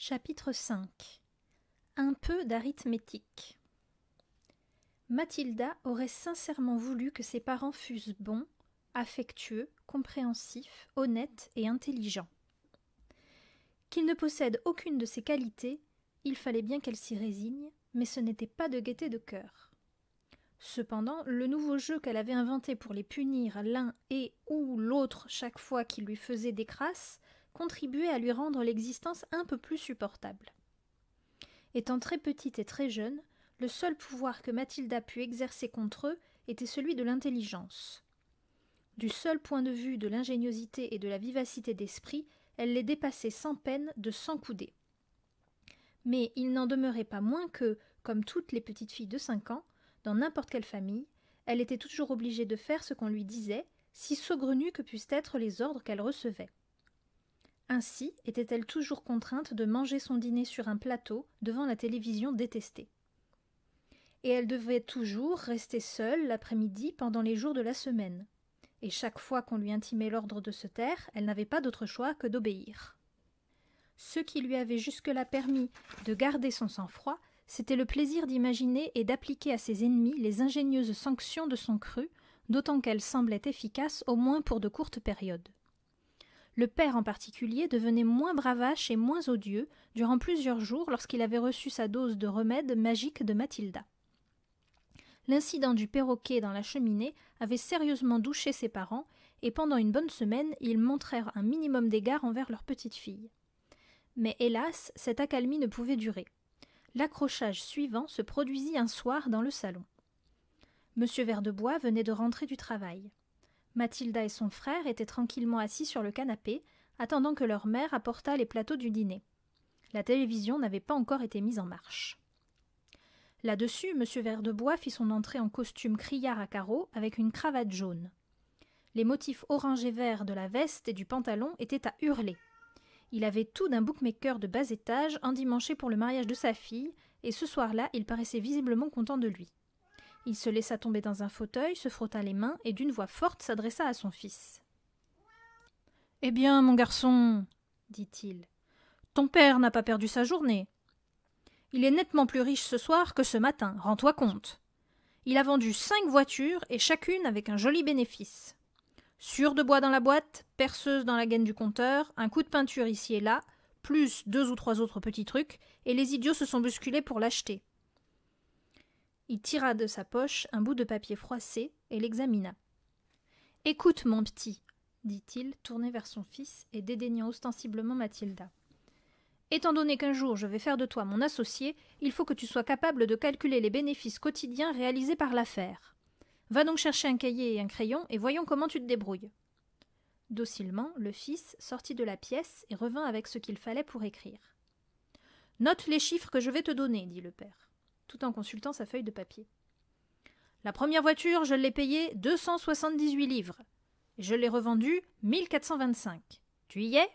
Chapitre 5 Un peu d'arithmétique. Mathilda aurait sincèrement voulu que ses parents fussent bons, affectueux, compréhensifs, honnêtes et intelligents. Qu'ils ne possèdent aucune de ces qualités, il fallait bien qu'elle s'y résigne, mais ce n'était pas de gaieté de cœur. Cependant, le nouveau jeu qu'elle avait inventé pour les punir l'un et ou l'autre chaque fois qu'ils lui faisaient des crasses contribuait à lui rendre l'existence un peu plus supportable. Étant très petite et très jeune, le seul pouvoir que Mathilda put exercer contre eux était celui de l'intelligence. Du seul point de vue de l'ingéniosité et de la vivacité d'esprit, elle les dépassait sans peine de cent coudées. Mais il n'en demeurait pas moins que, comme toutes les petites filles de cinq ans, dans n'importe quelle famille, elle était toujours obligée de faire ce qu'on lui disait, si saugrenue que puissent être les ordres qu'elle recevait. Ainsi était-elle toujours contrainte de manger son dîner sur un plateau devant la télévision détestée. Et elle devait toujours rester seule l'après-midi pendant les jours de la semaine. Et chaque fois qu'on lui intimait l'ordre de se taire, elle n'avait pas d'autre choix que d'obéir. Ce qui lui avait jusque-là permis de garder son sang-froid, c'était le plaisir d'imaginer et d'appliquer à ses ennemis les ingénieuses sanctions de son cru, d'autant qu'elles semblaient efficaces au moins pour de courtes périodes. Le père en particulier devenait moins bravache et moins odieux durant plusieurs jours lorsqu'il avait reçu sa dose de remède magique de Mathilda. L'incident du perroquet dans la cheminée avait sérieusement douché ses parents, et pendant une bonne semaine ils montrèrent un minimum d'égard envers leur petite fille. Mais hélas, cette accalmie ne pouvait durer. L'accrochage suivant se produisit un soir dans le salon. Monsieur Verdebois venait de rentrer du travail. Mathilda et son frère étaient tranquillement assis sur le canapé, attendant que leur mère apportât les plateaux du dîner. La télévision n'avait pas encore été mise en marche. Là-dessus, M. Verdebois fit son entrée en costume criard à carreaux avec une cravate jaune. Les motifs orange et vert de la veste et du pantalon étaient à hurler. Il avait tout d'un bookmaker de bas étage endimanché pour le mariage de sa fille, et ce soir-là, il paraissait visiblement content de lui. Il se laissa tomber dans un fauteuil, se frotta les mains et d'une voix forte s'adressa à son fils. Eh bien, mon garçon, dit-il, ton père n'a pas perdu sa journée. Il est nettement plus riche ce soir que ce matin, rends-toi compte. Il a vendu cinq voitures et chacune avec un joli bénéfice. Sûr de bois dans la boîte, perceuse dans la gaine du compteur, un coup de peinture ici et là, plus deux ou trois autres petits trucs, et les idiots se sont bousculés pour l'acheter. Il tira de sa poche un bout de papier froissé et l'examina. Écoute, mon petit, dit-il, tourné vers son fils et dédaignant ostensiblement Mathilda. Étant donné qu'un jour je vais faire de toi mon associé, il faut que tu sois capable de calculer les bénéfices quotidiens réalisés par l'affaire. Va donc chercher un cahier et un crayon et voyons comment tu te débrouilles. Docilement, le fils sortit de la pièce et revint avec ce qu'il fallait pour écrire. Note les chiffres que je vais te donner, dit le père tout en consultant sa feuille de papier. La première voiture, je l'ai payée 278 livres. Et je l'ai revendue 1425. Tu y es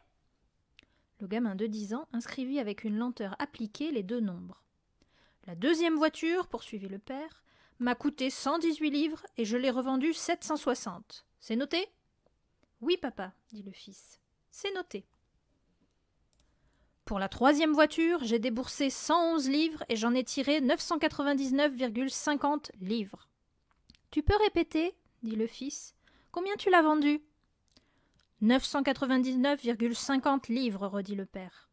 Le gamin de 10 ans inscrivit avec une lenteur appliquée les deux nombres. La deuxième voiture, poursuivit le père, m'a coûté 118 livres et je l'ai revendue 760. C'est noté Oui, papa, dit le fils. C'est noté. Pour la troisième voiture, j'ai déboursé 111 livres et j'en ai tiré 999,50 livres. Tu peux répéter, dit le fils, combien tu l'as vendu 999,50 livres, redit le père.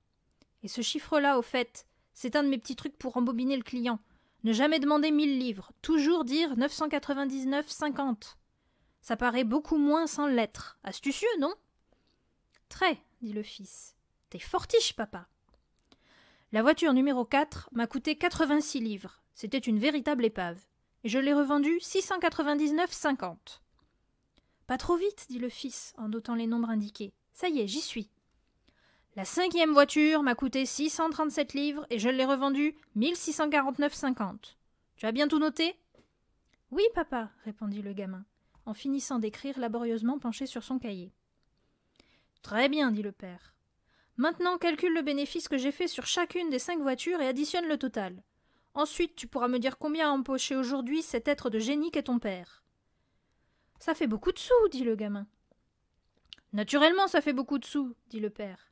Et ce chiffre-là, au fait, c'est un de mes petits trucs pour embobiner le client. Ne jamais demander 1000 livres, toujours dire 999,50. Ça paraît beaucoup moins sans l'être. Astucieux, non Très, dit le fils. T'es fortiche, papa. La voiture numéro 4 m'a coûté 86 livres. C'était une véritable épave. Et je l'ai revendue 699,50. Pas trop vite, dit le fils en notant les nombres indiqués. Ça y est, j'y suis. La cinquième voiture m'a coûté 637 livres et je l'ai revendue 1649,50. Tu as bien tout noté Oui, papa, répondit le gamin, en finissant d'écrire laborieusement penché sur son cahier. Très bien, dit le père. Maintenant, calcule le bénéfice que j'ai fait sur chacune des cinq voitures et additionne le total. Ensuite, tu pourras me dire combien a empoché aujourd'hui cet être de génie qu'est ton père. Ça fait beaucoup de sous, dit le gamin. Naturellement, ça fait beaucoup de sous, dit le père.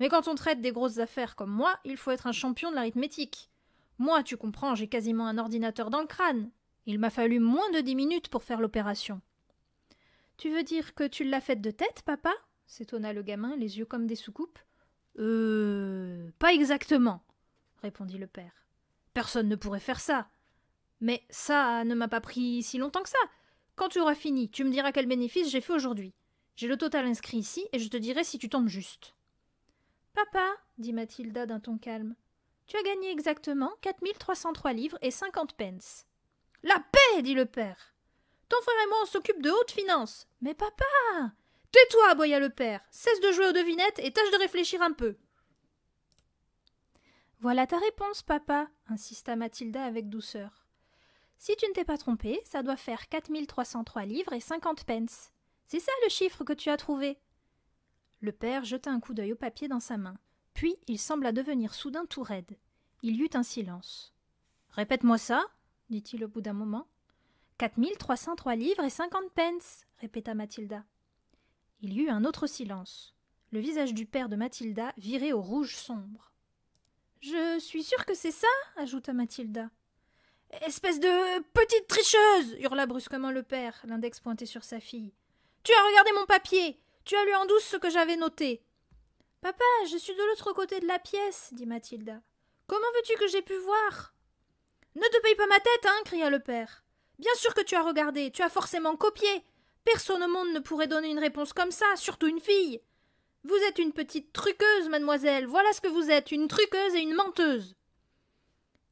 Mais quand on traite des grosses affaires comme moi, il faut être un champion de l'arithmétique. Moi, tu comprends, j'ai quasiment un ordinateur dans le crâne. Il m'a fallu moins de dix minutes pour faire l'opération. Tu veux dire que tu l'as faite de tête, papa s'étonna le gamin, les yeux comme des soucoupes. Euh. Pas exactement, répondit le père. Personne ne pourrait faire ça. Mais ça ne m'a pas pris si longtemps que ça. Quand tu auras fini, tu me diras quel bénéfice j'ai fait aujourd'hui. J'ai le total inscrit ici, et je te dirai si tu tombes juste. Papa, dit Mathilda d'un ton calme, tu as gagné exactement trois livres et 50 pence. La paix dit le père. Ton frère et moi, on s'occupe de hautes finances, Mais papa Tais-toi, aboya le père. Cesse de jouer aux devinettes et tâche de réfléchir un peu. Voilà ta réponse, papa, insista Mathilda avec douceur. Si tu ne t'es pas trompé, ça doit faire 4303 livres et 50 pence. C'est ça le chiffre que tu as trouvé. Le père jeta un coup d'œil au papier dans sa main. Puis il sembla devenir soudain tout raide. Il y eut un silence. Répète-moi ça, dit-il au bout d'un moment. Quatre mille trois cent trois livres et cinquante pence, répéta Mathilda. Il y eut un autre silence. Le visage du père de Mathilda virait au rouge sombre. Je suis sûre que c'est ça, ajouta Mathilda. Espèce de petite tricheuse hurla brusquement le père, l'index pointé sur sa fille. Tu as regardé mon papier Tu as lu en douce ce que j'avais noté Papa, je suis de l'autre côté de la pièce, dit Mathilda. Comment veux-tu que j'aie pu voir Ne te paye pas ma tête, hein cria le père. Bien sûr que tu as regardé, tu as forcément copié. Personne au monde ne pourrait donner une réponse comme ça, surtout une fille. Vous êtes une petite truqueuse, mademoiselle, voilà ce que vous êtes, une truqueuse et une menteuse.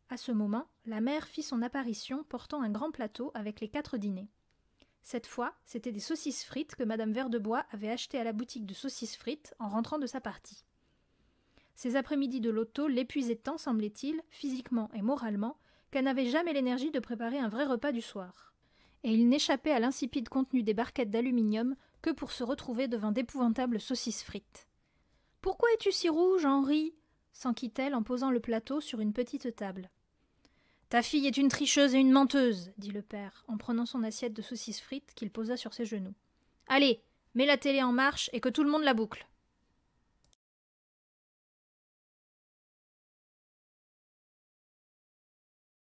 À ce moment, la mère fit son apparition portant un grand plateau avec les quatre dîners. Cette fois, c'étaient des saucisses frites que madame Verdebois avait achetées à la boutique de saucisses frites en rentrant de sa partie. Ces après-midi de loto l'épuisaient tant, semblait-il, physiquement et moralement, qu'elle n'avait jamais l'énergie de préparer un vrai repas du soir et il n'échappait à l'insipide contenu des barquettes d'aluminium que pour se retrouver devant d'épouvantables saucisses frites. Pourquoi es-tu si rouge, Henri s'enquit-elle en posant le plateau sur une petite table. Ta fille est une tricheuse et une menteuse, dit le père, en prenant son assiette de saucisses frites qu'il posa sur ses genoux. Allez, mets la télé en marche et que tout le monde la boucle.